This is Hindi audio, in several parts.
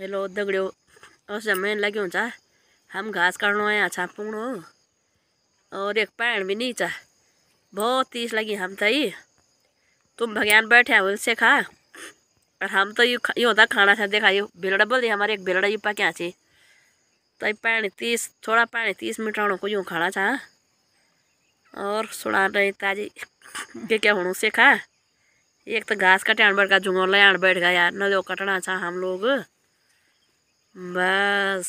हेलो दगड़ो अवश्य मेन लग्यो छ हम घास काट्नु आया छ पुग्नु और एक पैन भी नहीं छ बहुत तीस लगी हम तो तुम भगवान बैठे हो से खा और हम तो यू यू होता खाना था देखा ये बोल दी हमारे एक भेलड़ा यू पक्या छे तो पानी तीस थोड़ा पानी तीस मिनट आने को यूँ खाना था और सुना रही ताजी के क्या होना से खा एक तो घास का टैंड का झुंगोला आड़ बैठ गया न जो कटना था हम लोग बस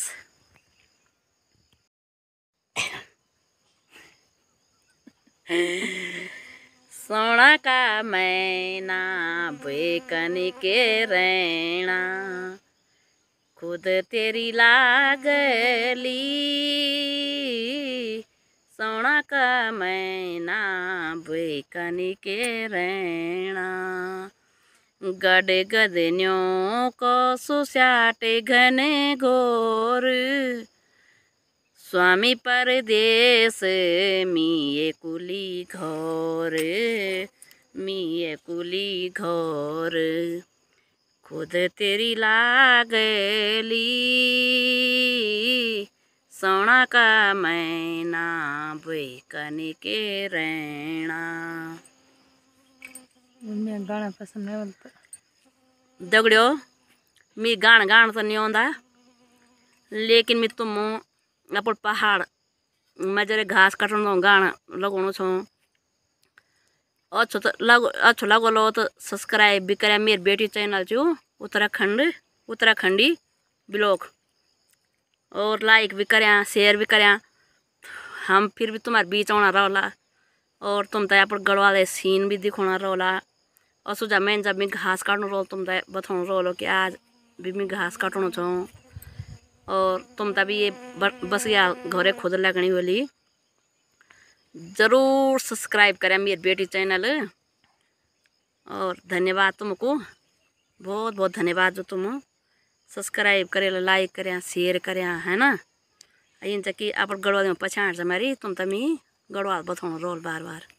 सोना का मैना बेकन के रैना खुद तेरी लागली सोना का मैना बेकन के रैना गड गदेन्यो को सुसाट घने घोर स्वामी देश मिये कुली घर मिये कुली घोर खुद तेरी लागली सोना का मैना बेकने के रहना दगड़ो गाना पसंद नहीं बोलता दगड़ियो मी गाना गाना तो नहीं आता लेकिन मैं तुम अपन पहाड़ मैं जरे घास कटन दो गाना छो अच्छो तो लग अच्छा लगो लो तो सब्सक्राइब भी करें मेरी बेटी चैनल चु उत्तराखंड उत्तराखंडी ब्लॉग और लाइक भी करें शेयर भी करें हम फिर भी तुम्हारे बीच आना रोला और तुम तो यहाँ पर गढ़वाले सीन भी दिखा रोला और सुझा मैं जब मैं घास काटने रोल तुम त बताउनु रोलो कि आज भी मैं घास काटने छो और तुम तभी ये बस गया घरे खुद लगनी वाली ज़रूर सब्सक्राइब करें मेरी बेटी चैनल और धन्यवाद तुमको बहुत बहुत धन्यवाद जो तुम सब्सक्राइब करे लाइक करें शेयर करें है ना इन कि आप गढ़वा पछाड़ से मेरी तुम तमी गढ़वा बताऊँ रोल बार बार